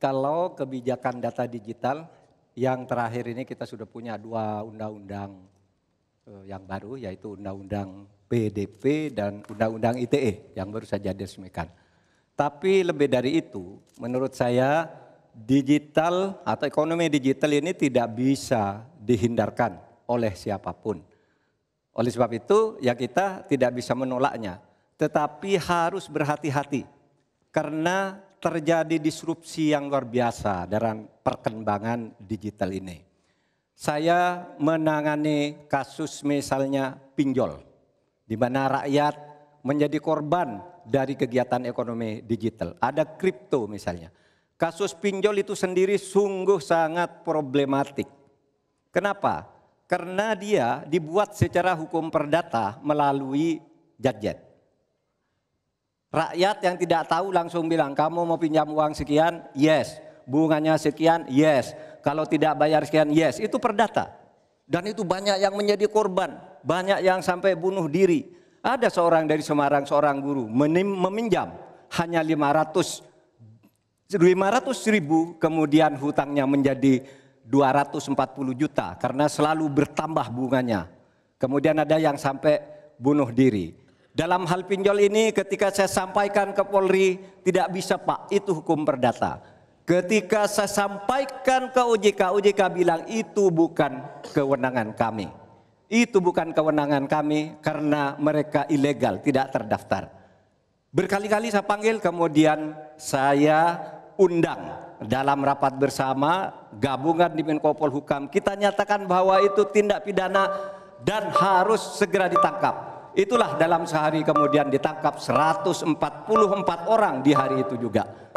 kalau kebijakan data digital yang terakhir ini kita sudah punya dua undang-undang eh, yang baru yaitu undang-undang PDP dan undang-undang ITE yang baru saja diresmikan. Tapi lebih dari itu menurut saya digital atau ekonomi digital ini tidak bisa dihindarkan oleh siapapun. Oleh sebab itu ya kita tidak bisa menolaknya tetapi harus berhati-hati karena terjadi disrupsi yang luar biasa dalam perkembangan digital ini. Saya menangani kasus misalnya pinjol, di mana rakyat menjadi korban dari kegiatan ekonomi digital. Ada kripto misalnya. Kasus pinjol itu sendiri sungguh sangat problematik. Kenapa? Karena dia dibuat secara hukum perdata melalui gadget. Rakyat yang tidak tahu langsung bilang, kamu mau pinjam uang sekian? Yes. Bunganya sekian? Yes. Kalau tidak bayar sekian? Yes. Itu perdata. Dan itu banyak yang menjadi korban. Banyak yang sampai bunuh diri. Ada seorang dari Semarang, seorang guru, meminjam hanya 500 500 ribu kemudian hutangnya menjadi 240 juta karena selalu bertambah bunganya. Kemudian ada yang sampai bunuh diri. Dalam hal pinjol ini ketika saya sampaikan ke Polri tidak bisa Pak, itu hukum perdata. Ketika saya sampaikan ke OJK, OJK bilang itu bukan kewenangan kami. Itu bukan kewenangan kami karena mereka ilegal, tidak terdaftar. Berkali-kali saya panggil kemudian saya undang dalam rapat bersama gabungan di Menko Polhukam. Kita nyatakan bahwa itu tindak pidana dan harus segera ditangkap. Itulah dalam sehari kemudian ditangkap 144 orang di hari itu juga.